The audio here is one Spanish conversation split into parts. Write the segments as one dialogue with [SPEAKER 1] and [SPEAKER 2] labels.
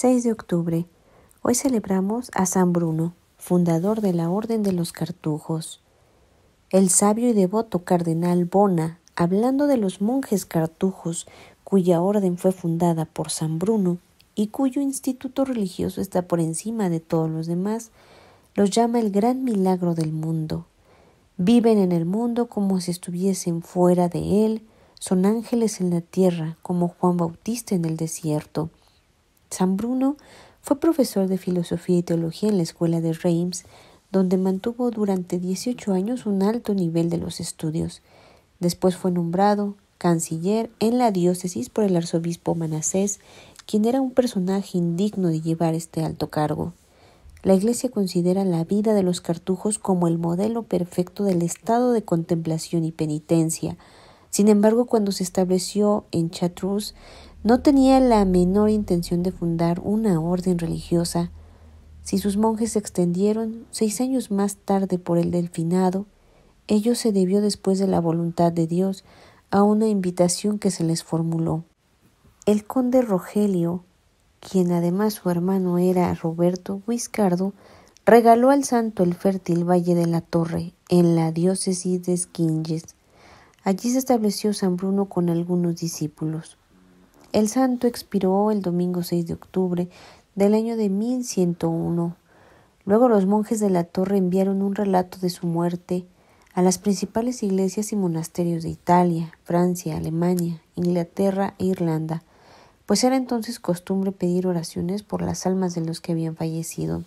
[SPEAKER 1] 6 de octubre. Hoy celebramos a San Bruno, fundador de la Orden de los Cartujos. El sabio y devoto cardenal Bona, hablando de los monjes cartujos, cuya orden fue fundada por San Bruno y cuyo instituto religioso está por encima de todos los demás, los llama el gran milagro del mundo. Viven en el mundo como si estuviesen fuera de él, son ángeles en la tierra, como Juan Bautista en el desierto. San Bruno fue profesor de filosofía y teología en la escuela de Reims, donde mantuvo durante 18 años un alto nivel de los estudios. Después fue nombrado canciller en la diócesis por el arzobispo Manasés, quien era un personaje indigno de llevar este alto cargo. La Iglesia considera la vida de los cartujos como el modelo perfecto del estado de contemplación y penitencia. Sin embargo, cuando se estableció en Chartreuse, no tenía la menor intención de fundar una orden religiosa. Si sus monjes se extendieron seis años más tarde por el delfinado, ello se debió después de la voluntad de Dios a una invitación que se les formuló. El conde Rogelio, quien además su hermano era Roberto Guiscardo, regaló al santo el fértil valle de la Torre, en la diócesis de Esquinges. Allí se estableció San Bruno con algunos discípulos. El santo expiró el domingo 6 de octubre del año de 1101. Luego los monjes de la torre enviaron un relato de su muerte a las principales iglesias y monasterios de Italia, Francia, Alemania, Inglaterra e Irlanda, pues era entonces costumbre pedir oraciones por las almas de los que habían fallecido.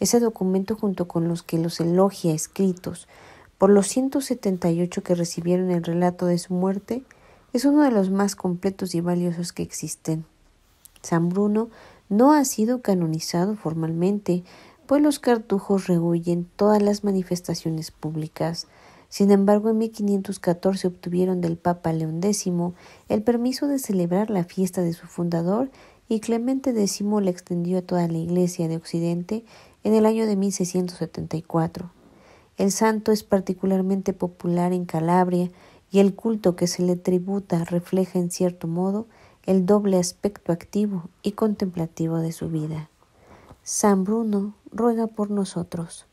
[SPEAKER 1] Ese documento junto con los que los elogia escritos por los 178 que recibieron el relato de su muerte es uno de los más completos y valiosos que existen. San Bruno no ha sido canonizado formalmente, pues los cartujos rehuyen todas las manifestaciones públicas. Sin embargo, en 1514 obtuvieron del Papa León X el permiso de celebrar la fiesta de su fundador y Clemente X la extendió a toda la Iglesia de Occidente en el año de 1674. El santo es particularmente popular en Calabria, y el culto que se le tributa refleja en cierto modo el doble aspecto activo y contemplativo de su vida. San Bruno ruega por nosotros.